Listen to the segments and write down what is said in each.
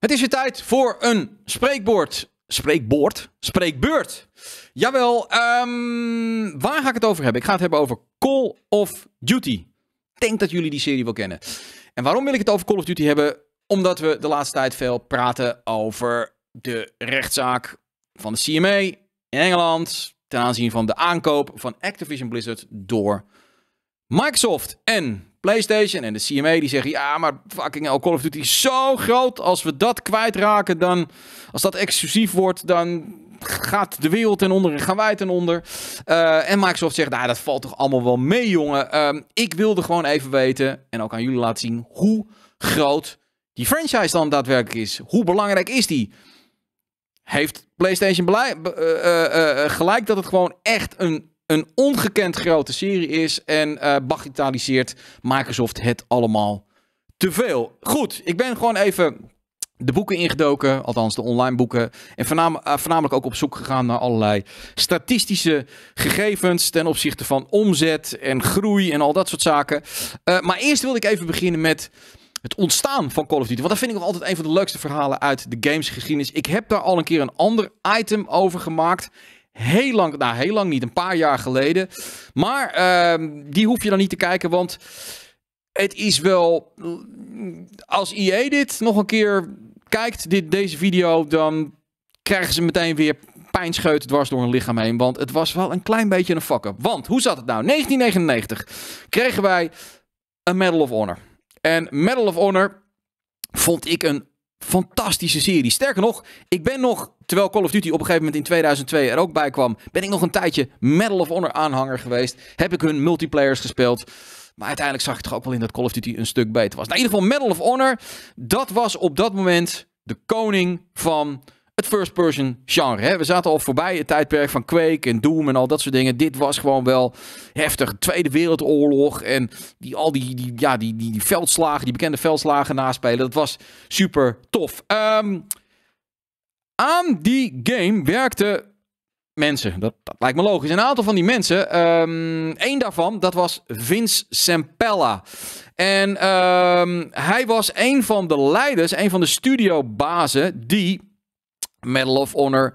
Het is weer tijd voor een spreekbord, Spreekboord? Spreekbeurt. Jawel, ehm, waar ga ik het over hebben? Ik ga het hebben over Call of Duty. Ik denk dat jullie die serie wel kennen. En waarom wil ik het over Call of Duty hebben? Omdat we de laatste tijd veel praten over de rechtszaak van de CMA in Engeland. Ten aanzien van de aankoop van Activision Blizzard door Microsoft. En PlayStation en de CMA die zeggen: ja, maar fucking Call of Duty is zo groot. Als we dat kwijtraken, dan als dat exclusief wordt, dan gaat de wereld ten onder en gaan wij ten onder. Eh, en Microsoft zegt: nou, dat valt toch allemaal wel mee, jongen. Ehm, ik wilde gewoon even weten en ook aan jullie laten zien hoe groot die franchise dan daadwerkelijk is. Hoe belangrijk is die? Heeft PlayStation eh, eh, gelijk dat het gewoon echt een een ongekend grote serie is. En uh, bagitaliseert Microsoft het allemaal te veel. Goed, ik ben gewoon even de boeken ingedoken, althans de online boeken. En eh, voornamelijk, ook op zoek gegaan naar allerlei statistische gegevens ten opzichte van omzet en groei en al dat soort zaken. Eh, maar eerst wil ik even beginnen met het ontstaan van Call of Duty. Want dat vind ik nog altijd een van de leukste verhalen uit de gamesgeschiedenis. Ik heb daar al een keer een ander item over gemaakt heel lang, nou heel lang niet, een paar jaar geleden. Maar ehm, die hoef je dan niet te kijken, want het is wel. Als IE dit nog een keer kijkt, dit, deze video, dan krijgen ze meteen weer pijnscheuten dwars door hun lichaam heen. Want het was wel een klein beetje een fucker. Want hoe zat het nou? 1999 kregen wij een Medal of Honor. En Medal of Honor vond ik een fantastische serie. Sterker nog, ik ben nog, terwijl Call of Duty op een gegeven moment in 2002 er ook bij kwam, ben ik nog een tijdje Medal of Honor aanhanger geweest. Heb ik hun multiplayers gespeeld. Maar uiteindelijk zag ik toch ook wel in dat Call of Duty een stuk beter was. Nou, in ieder geval Medal of Honor, dat was op dat moment de koning van het first-person genre. Hè? We zaten al voorbij het tijdperk van Quake en Doom en al dat soort dingen. Dit was gewoon wel heftig. Tweede Wereldoorlog en die, al die, die, ja, die, die, die veldslagen, die bekende veldslagen naspelen. Dat was super tof. Ehm, aan die game werkten mensen. Dat, lijkt me logisch. Een aantal van die mensen, ehm, één daarvan, dat was Vince Sempella. En ehm, hij was een van de leiders, een van de studiobazen die Medal of Honor.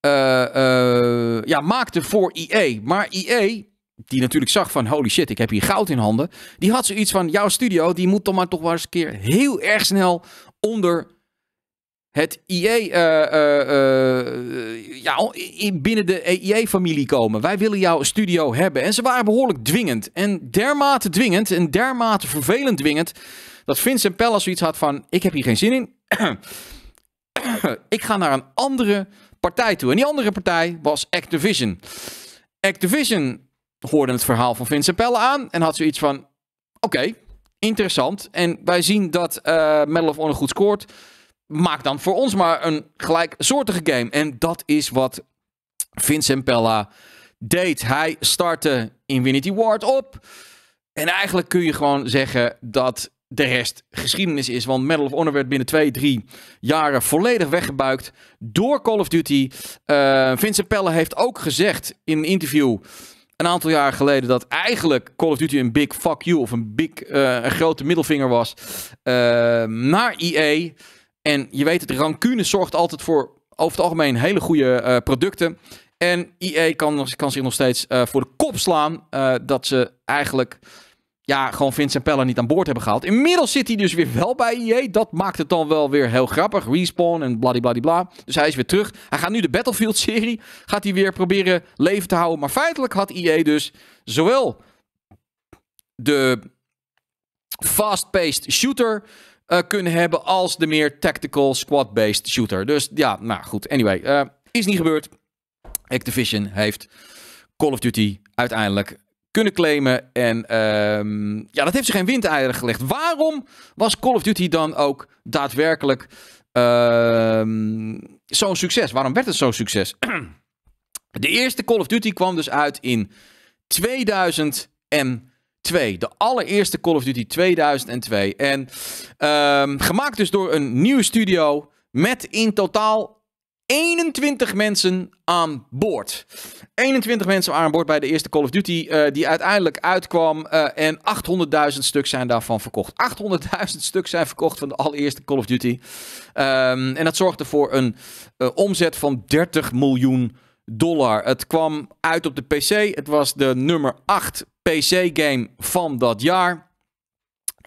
Eh, eh, ja, maakte voor EA. Maar EA die natuurlijk zag van holy shit, ik heb hier goud in handen. Die had zoiets van, jouw studio, die moet dan maar toch wel eens een keer heel erg snel onder het IE, eh, ja, binnen de IE-familie komen. Wij willen jouw studio hebben. En ze waren behoorlijk dwingend. En dermate dwingend en dermate vervelend dwingend, dat Vincent Pella zoiets had van, ik heb hier geen zin in. ik ga naar een andere partij toe. En die andere partij was Activision. Activision hoorde het verhaal van Vincent Pella aan en had zoiets van: oké, interessant. En wij zien dat uh, Medal of Honor goed scoort. Maak dan voor ons maar een gelijksoortige game. En dat is wat Vincent Pella deed. Hij startte Infinity Ward op. En eigenlijk kun je gewoon zeggen dat de rest geschiedenis is. Want Medal of Honor werd binnen twee, drie jaren volledig weggebuikt door Call of Duty. Eh, Vincent Pelle heeft ook gezegd in een interview een aantal jaren geleden dat eigenlijk Call of Duty een big fuck you of een big eh, een grote middelvinger was eh, naar EA. En je weet het, rancune zorgt altijd voor over het algemeen hele goede producten. En EA kan, kan zich nog steeds voor de kop slaan dat ze eigenlijk ja, gewoon Vincent Pella niet aan boord hebben gehaald. Inmiddels zit hij dus weer wel bij EA. Dat maakt het dan wel weer heel grappig. Respawn en bladibladibla. Dus hij is weer terug. Hij gaat nu de Battlefield-serie gaat hij weer proberen leven te houden. Maar feitelijk had EA dus zowel de fast-paced shooter... Eh, kunnen hebben als de meer tactical squad-based shooter. Dus ja, nou goed. Anyway, eh, is niet gebeurd. Activision heeft Call of Duty uiteindelijk kunnen claimen. En ehm, ja, dat heeft ze geen windeieren gelegd. Waarom was Call of Duty dan ook daadwerkelijk ehm, zo'n succes? Waarom werd het zo'n succes? de eerste Call of Duty kwam dus uit in 2002. De allereerste Call of Duty 2002. En ehm, gemaakt dus door een nieuwe studio met in totaal 21 mensen aan boord. 21 mensen aan boord bij de eerste Call of Duty, eh, die uiteindelijk uitkwam. Eh, en 800.000 stuk zijn daarvan verkocht. 800.000 stuk zijn verkocht van de allereerste Call of Duty. Ehm, en dat zorgde voor een eh, omzet van 30 miljoen dollar. Het kwam uit op de PC. Het was de nummer 8 PC-game van dat jaar.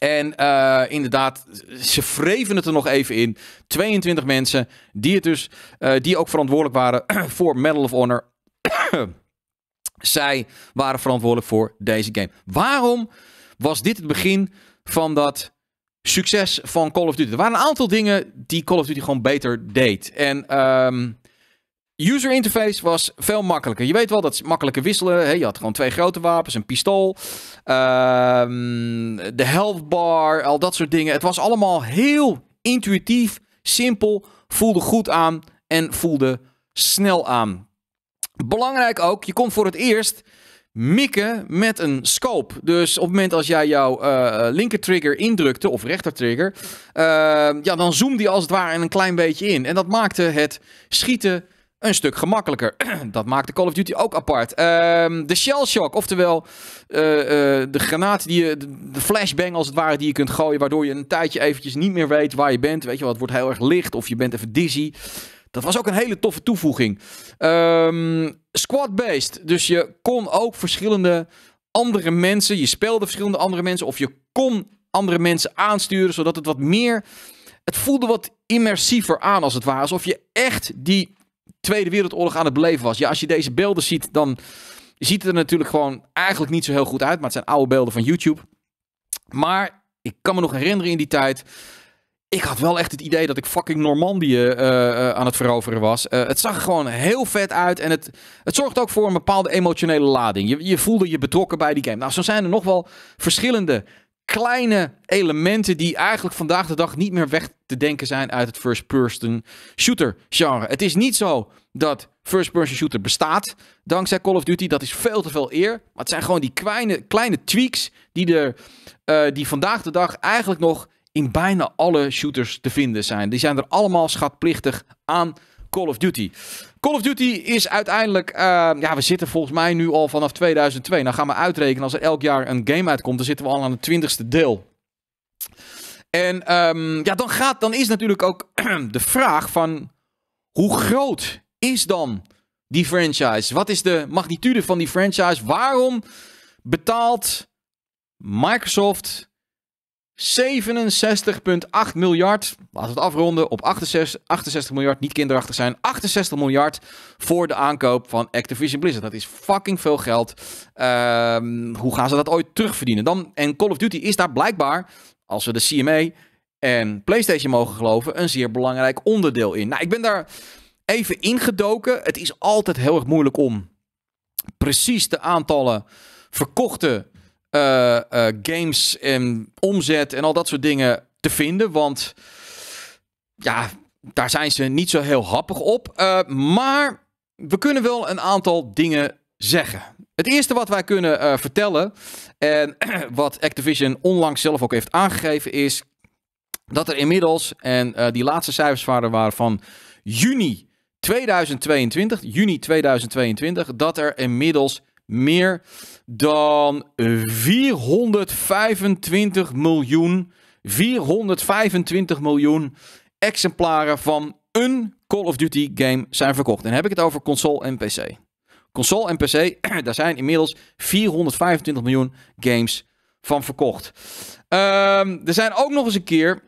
En eh, inderdaad, ze vreven het er nog even in. 22 mensen die, het dus, eh, die ook verantwoordelijk waren voor Medal of Honor. Zij waren verantwoordelijk voor deze game. Waarom was dit het begin van dat succes van Call of Duty? Er waren een aantal dingen die Call of Duty gewoon beter deed. En ehm, user interface was veel makkelijker. Je weet wel, dat is makkelijker wisselen. Hè? Je had gewoon twee grote wapens, een pistool, ehm, de health bar, al dat soort dingen. Het was allemaal heel intuïtief, simpel, voelde goed aan en voelde snel aan. Belangrijk ook, je kon voor het eerst mikken met een scope. Dus op het moment als jij jouw uh, linker trigger indrukte, of rechter trigger, ehm, ja, dan zoomde die als het ware een klein beetje in. En dat maakte het schieten een stuk gemakkelijker. dat maakt de Call of Duty ook apart. Ehm, de shell shock, oftewel eh, eh, de granaat die je, de flashbang als het ware die je kunt gooien, waardoor je een tijdje eventjes niet meer weet waar je bent. Weet je wel, wordt heel erg licht of je bent even dizzy. Dat was ook een hele toffe toevoeging. Um, ehm, Squad-based. Dus je kon ook verschillende andere mensen. Je speelde verschillende andere mensen. Of je kon andere mensen aansturen. Zodat het wat meer. Het voelde wat immersiever aan als het ware. Alsof je echt die Tweede Wereldoorlog aan het beleven was. Ja, als je deze beelden ziet, dan ziet het er natuurlijk gewoon eigenlijk niet zo heel goed uit. Maar het zijn oude beelden van YouTube. Maar ik kan me nog herinneren in die tijd. Ik had wel echt het idee dat ik fucking Normandië eh, eh, aan het veroveren was. Eh, het zag er gewoon heel vet uit. En het, het zorgt ook voor een bepaalde emotionele lading. Je, je voelde je betrokken bij die game. Nou, zo zijn er nog wel verschillende kleine elementen die eigenlijk vandaag de dag niet meer weg te denken zijn uit het first-person shooter genre. Het is niet zo dat first-person shooter bestaat dankzij Call of Duty. Dat is veel te veel eer. Maar het zijn gewoon die kleine, kleine tweaks die, er, eh, die vandaag de dag eigenlijk nog in bijna alle shooters te vinden zijn. Die zijn er allemaal schatplichtig aan Call of Duty. Call of Duty is uiteindelijk, eh, ja, we zitten volgens mij nu al vanaf 2002. Nou, gaan we uitrekenen als er elk jaar een game uitkomt, dan zitten we al aan het twintigste deel. En ehm, ja, dan, gaat, dan is natuurlijk ook de vraag van hoe groot is dan die franchise? Wat is de magnitude van die franchise? Waarom betaalt Microsoft 67,8 miljard. Laten we het afronden op 68, 68 miljard. Niet kinderachtig zijn. 68 miljard voor de aankoop van Activision Blizzard. Dat is fucking veel geld. Ehm, hoe gaan ze dat ooit terugverdienen? Dan, en Call of Duty is daar blijkbaar, als we de CMA en PlayStation mogen geloven, een zeer belangrijk onderdeel in. Nou, ik ben daar even ingedoken. Het is altijd heel erg moeilijk om precies de aantallen verkochte eh, eh, games en omzet en al dat soort dingen te vinden. Want ja, daar zijn ze niet zo heel happig op. Eh, maar we kunnen wel een aantal dingen zeggen. Het eerste wat wij kunnen vertellen en wat Activision onlangs zelf ook heeft aangegeven is dat er inmiddels, en die laatste cijfers waren van juni 2022, juni 2022, dat er inmiddels meer dan 425 miljoen, 425 miljoen exemplaren van een Call of Duty game zijn verkocht. En dan heb ik het over console en PC. Console en PC, daar zijn inmiddels 425 miljoen games van verkocht. Ehm, er zijn ook nog eens een keer,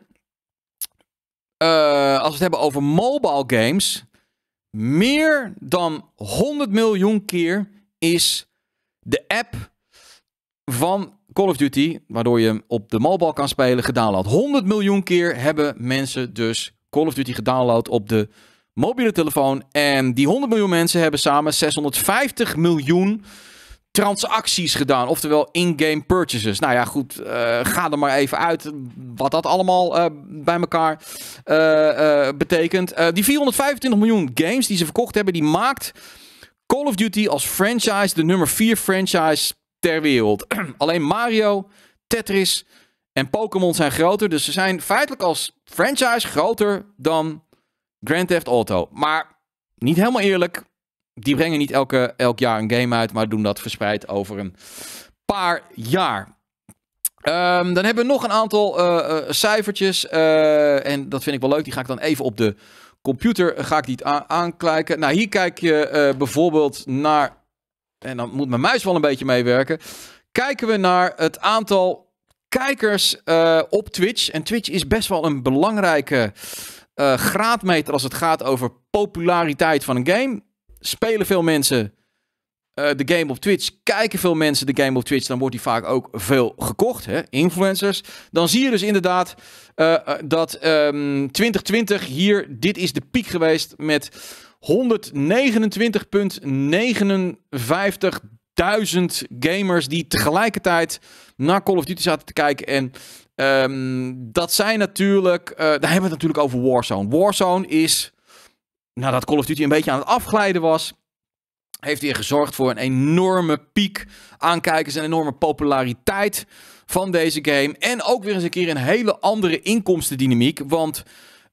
eh, als we het hebben over mobile games, meer dan 100 miljoen keer is de app van Call of Duty, waardoor je op de malbal kan spelen, gedownload. 100 miljoen keer hebben mensen dus Call of Duty gedownload op de mobiele telefoon. En die 100 miljoen mensen hebben samen 650 miljoen transacties gedaan. Oftewel in-game purchases. Nou ja, goed. Eh, ga er maar even uit wat dat allemaal eh, bij elkaar eh, betekent. die 425 miljoen games die ze verkocht hebben, die maakt Call of Duty als franchise, de nummer 4 franchise ter wereld. Alleen Mario, Tetris en Pokémon zijn groter. Dus ze zijn feitelijk als franchise groter dan Grand Theft Auto. Maar niet helemaal eerlijk. Die brengen niet elke, elk jaar een game uit, maar doen dat verspreid over een paar jaar. Ehm, dan hebben we nog een aantal eh, eh, cijfertjes. Eh, en dat vind ik wel leuk. Die ga ik dan even op de computer ga ik niet aankijken. Nou, hier kijk je eh, bijvoorbeeld naar. En dan moet mijn muis wel een beetje meewerken. Kijken we naar het aantal kijkers eh, op Twitch. En Twitch is best wel een belangrijke eh, graadmeter als het gaat over populariteit van een game. Spelen veel mensen eh, de game op Twitch, kijken veel mensen de game op Twitch, dan wordt die vaak ook veel gekocht, hè? influencers. Dan zie je dus inderdaad eh, eh, dat 2020 ehm, hier, dit is de piek geweest met 129.59.000 gamers die tegelijkertijd naar Call of Duty zaten te kijken en ehm, dat zijn natuurlijk, uh, daar hebben we het natuurlijk over Warzone. Warzone is, nadat Call of Duty een beetje aan het afglijden was, heeft hier gezorgd voor een enorme piek aan kijkers en enorme populariteit van deze game. En ook weer eens een keer een hele andere inkomstendynamiek. Want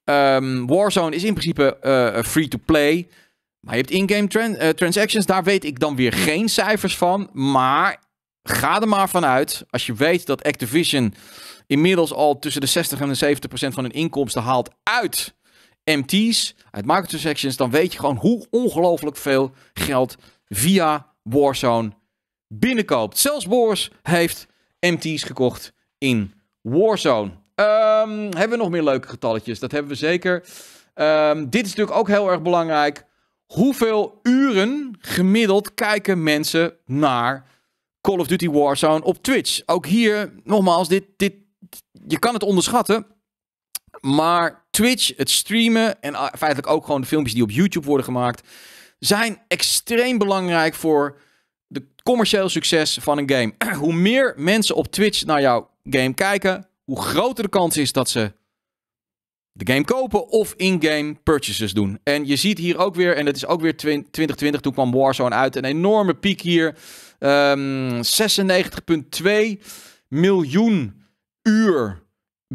ehm, Warzone is in principe eh, free to play. Maar je hebt in-game eh, transactions. Daar weet ik dan weer geen cijfers van. Maar ga er maar vanuit. Als je weet dat Activision inmiddels al tussen de 60 en de 70 procent van hun inkomsten haalt uit MT's, uit microtransactions, dan weet je gewoon hoe ongelooflijk veel geld via Warzone binnenkoopt. Zelfs Boris heeft MT's gekocht in Warzone. Ehm, hebben we nog meer leuke getalletjes? Dat hebben we zeker. Ehm, dit is natuurlijk ook heel erg belangrijk. Hoeveel uren gemiddeld kijken mensen naar Call of Duty Warzone op Twitch? Ook hier, nogmaals, dit, dit, je kan het onderschatten. Maar Twitch, het streamen en ah, feitelijk ook gewoon de filmpjes die op YouTube worden gemaakt, zijn extreem belangrijk voor de commercieel succes van een game. hoe meer mensen op Twitch naar jouw game kijken, hoe groter de kans is dat ze de game kopen of in-game purchases doen. En je ziet hier ook weer, en het is ook weer 2020, toen kwam Warzone uit, een enorme piek hier. Ehm, 96,2 miljoen uur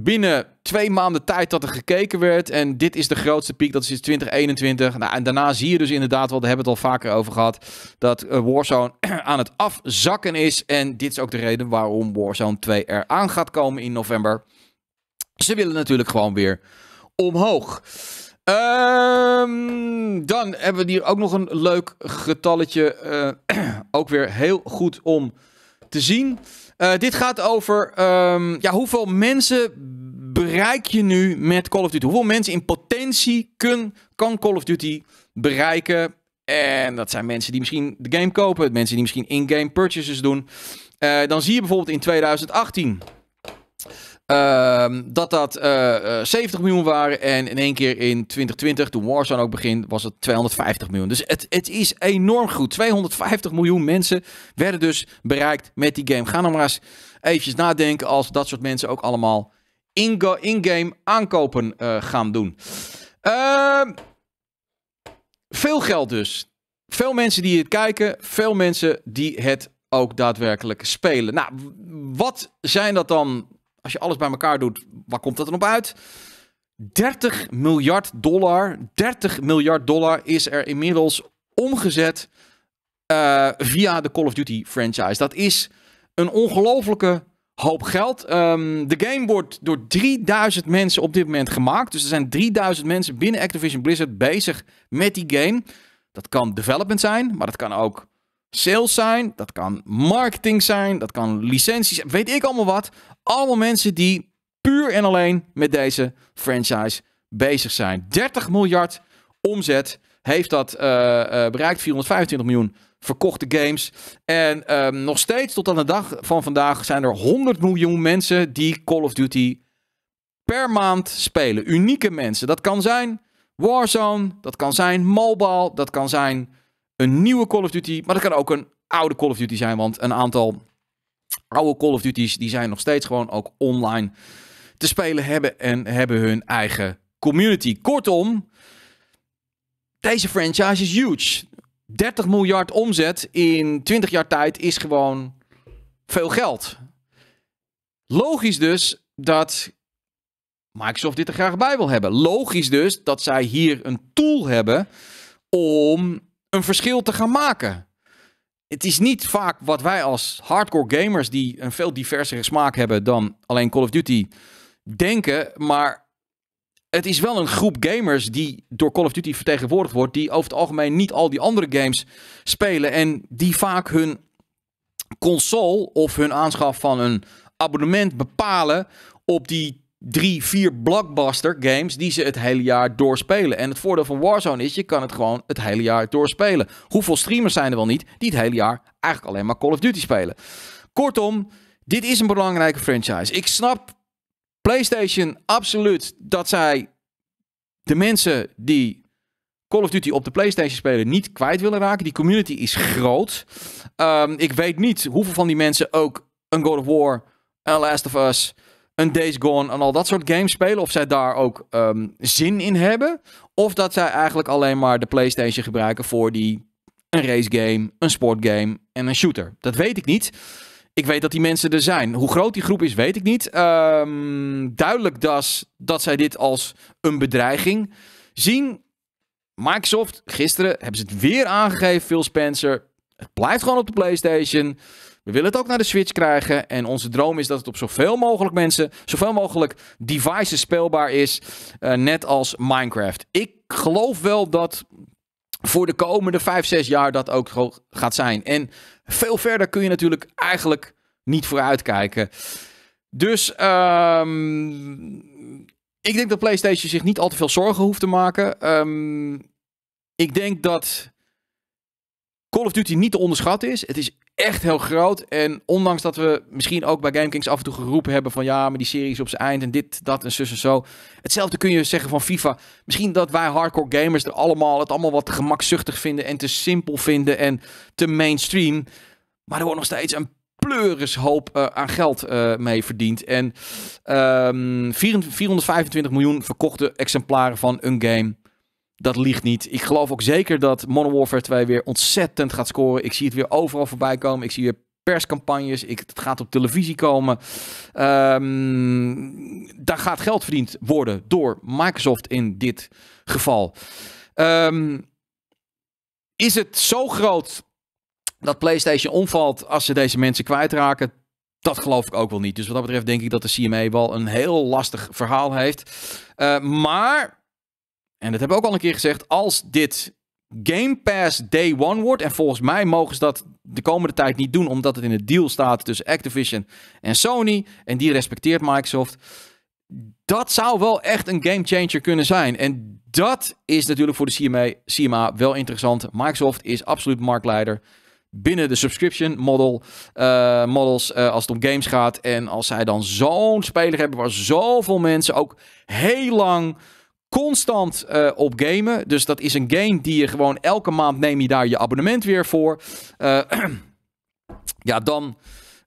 binnen twee maanden tijd dat er gekeken werd. En dit is de grootste piek, dat is sinds 2021. Nou, en daarna zie je dus inderdaad wel, We hebben het al vaker over gehad, dat eh, Warzone aan het afzakken is. En dit is ook de reden waarom Warzone 2 eraan gaat komen in november. Ze willen natuurlijk gewoon weer omhoog. Ehm, dan hebben we hier ook nog een leuk getalletje. Eh, ook weer heel goed om te zien. Eh, dit gaat over ehm, ja, hoeveel mensen bereik je nu met Call of Duty? Hoeveel mensen in potentie kun, kan Call of Duty bereiken? En dat zijn mensen die misschien de game kopen, mensen die misschien in-game purchases doen. Eh, dan zie je bijvoorbeeld in 2018 Ehm, dat dat 70 eh, eh, miljoen waren. En in één keer in 2020, toen Warzone ook begint, was het 250 miljoen. Dus het, het is enorm goed. 250 miljoen mensen werden dus bereikt met die game. Ga nou maar eens eventjes nadenken als dat soort mensen ook allemaal in-game aankopen eh, gaan doen. Ehm, veel geld dus. Veel mensen die het kijken, veel mensen die het ook daadwerkelijk spelen. Nou, wat zijn dat dan als je alles bij elkaar doet, waar komt dat dan op uit? 30 miljard dollar. 30 miljard dollar is er inmiddels omgezet eh, via de Call of Duty franchise. Dat is een ongelofelijke hoop geld. Ehm, de game wordt door 3000 mensen op dit moment gemaakt. Dus er zijn 3000 mensen binnen Activision Blizzard bezig met die game. Dat kan development zijn, maar dat kan ook sales zijn, dat kan marketing zijn, dat kan licenties, weet ik allemaal wat. Allemaal mensen die puur en alleen met deze franchise bezig zijn. 30 miljard omzet heeft dat eh, eh, bereikt, 425 miljoen verkochte games. En ehm, nog steeds tot aan de dag van vandaag zijn er 100 miljoen mensen die Call of Duty per maand spelen. Unieke mensen. Dat kan zijn Warzone, dat kan zijn Mobile, dat kan zijn een nieuwe Call of Duty, maar dat kan ook een oude Call of Duty zijn, want een aantal oude Call of Duty's die zijn nog steeds gewoon ook online te spelen hebben en hebben hun eigen community. Kortom, deze franchise is huge. 30 miljard omzet in 20 jaar tijd is gewoon veel geld. Logisch dus dat Microsoft dit er graag bij wil hebben. Logisch dus dat zij hier een tool hebben om een verschil te gaan maken. Het is niet vaak wat wij als hardcore gamers, die een veel diversere smaak hebben dan alleen Call of Duty, denken. Maar het is wel een groep gamers die door Call of Duty vertegenwoordigd wordt, die over het algemeen niet al die andere games spelen en die vaak hun console of hun aanschaf van een abonnement bepalen op die drie, vier blockbuster games die ze het hele jaar doorspelen. En het voordeel van Warzone is, je kan het gewoon het hele jaar doorspelen. Hoeveel streamers zijn er wel niet die het hele jaar eigenlijk alleen maar Call of Duty spelen? Kortom, dit is een belangrijke franchise. Ik snap PlayStation absoluut dat zij de mensen die Call of Duty op de PlayStation spelen niet kwijt willen raken. Die community is groot. Ehm, ik weet niet hoeveel van die mensen ook een God of War, een Last of Us, een Days Gone en al dat soort games spelen. Of zij daar ook ehm, zin in hebben. Of dat zij eigenlijk alleen maar de PlayStation gebruiken voor die een race game, een sportgame en een shooter. Dat weet ik niet. Ik weet dat die mensen er zijn. Hoe groot die groep is, weet ik niet. Ehm, duidelijk das, dat zij dit als een bedreiging zien. Microsoft, gisteren hebben ze het weer aangegeven, Phil Spencer. Het blijft gewoon op de PlayStation. We willen het ook naar de Switch krijgen. En onze droom is dat het op zoveel mogelijk mensen, zoveel mogelijk devices speelbaar is. Eh, net als Minecraft. Ik geloof wel dat voor de komende 5, 6 jaar dat ook gaat zijn. En veel verder kun je natuurlijk eigenlijk niet vooruitkijken. Dus ehm, ik denk dat PlayStation zich niet al te veel zorgen hoeft te maken. Ehm, ik denk dat Call of Duty niet te onderschatten is. Het is echt heel groot. En ondanks dat we misschien ook bij GameKings af en toe geroepen hebben van ja, maar die serie is op zijn eind en dit, dat en zus zo. Hetzelfde kun je zeggen van FIFA. Misschien dat wij hardcore gamers er allemaal het allemaal wat te gemakzuchtig vinden en te simpel vinden en te mainstream. Maar er wordt nog steeds een pleurishoop hoop eh, aan geld uh, mee verdiend. En um, ehm, 425 miljoen verkochte exemplaren van een game dat ligt niet. Ik geloof ook zeker dat Modern Warfare 2 weer ontzettend gaat scoren. Ik zie het weer overal voorbij komen. Ik zie weer perscampagnes. Ik, het gaat op televisie komen. Ehm, daar gaat geld verdiend worden door Microsoft in dit geval. Ehm, is het zo groot dat PlayStation omvalt als ze deze mensen kwijtraken? Dat geloof ik ook wel niet. Dus wat dat betreft denk ik dat de CMA wel een heel lastig verhaal heeft. Eh, maar en dat hebben we ook al een keer gezegd, als dit Game Pass Day One wordt, en volgens mij mogen ze dat de komende tijd niet doen, omdat het in het deal staat tussen Activision en Sony, en die respecteert Microsoft. Dat zou wel echt een game changer kunnen zijn. En dat is natuurlijk voor de CMA, CMA wel interessant. Microsoft is absoluut marktleider binnen de subscription model, eh, models eh, als het om games gaat. En als zij dan zo'n speler hebben waar zoveel mensen ook heel lang constant eh, op gamen. Dus dat is een game die je gewoon elke maand neem je daar je abonnement weer voor. Eh, ja, dan,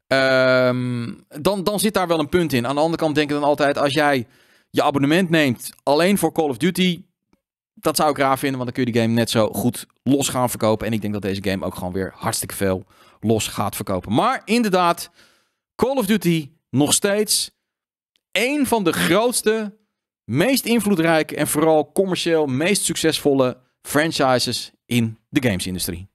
ehm, dan, dan zit daar wel een punt in. Aan de andere kant denk ik dan altijd, als jij je abonnement neemt alleen voor Call of Duty, dat zou ik raar vinden, want dan kun je die game net zo goed los gaan verkopen. En ik denk dat deze game ook gewoon weer hartstikke veel los gaat verkopen. Maar inderdaad, Call of Duty nog steeds een van de grootste meest invloedrijke en vooral commercieel meest succesvolle franchises in de gamesindustrie.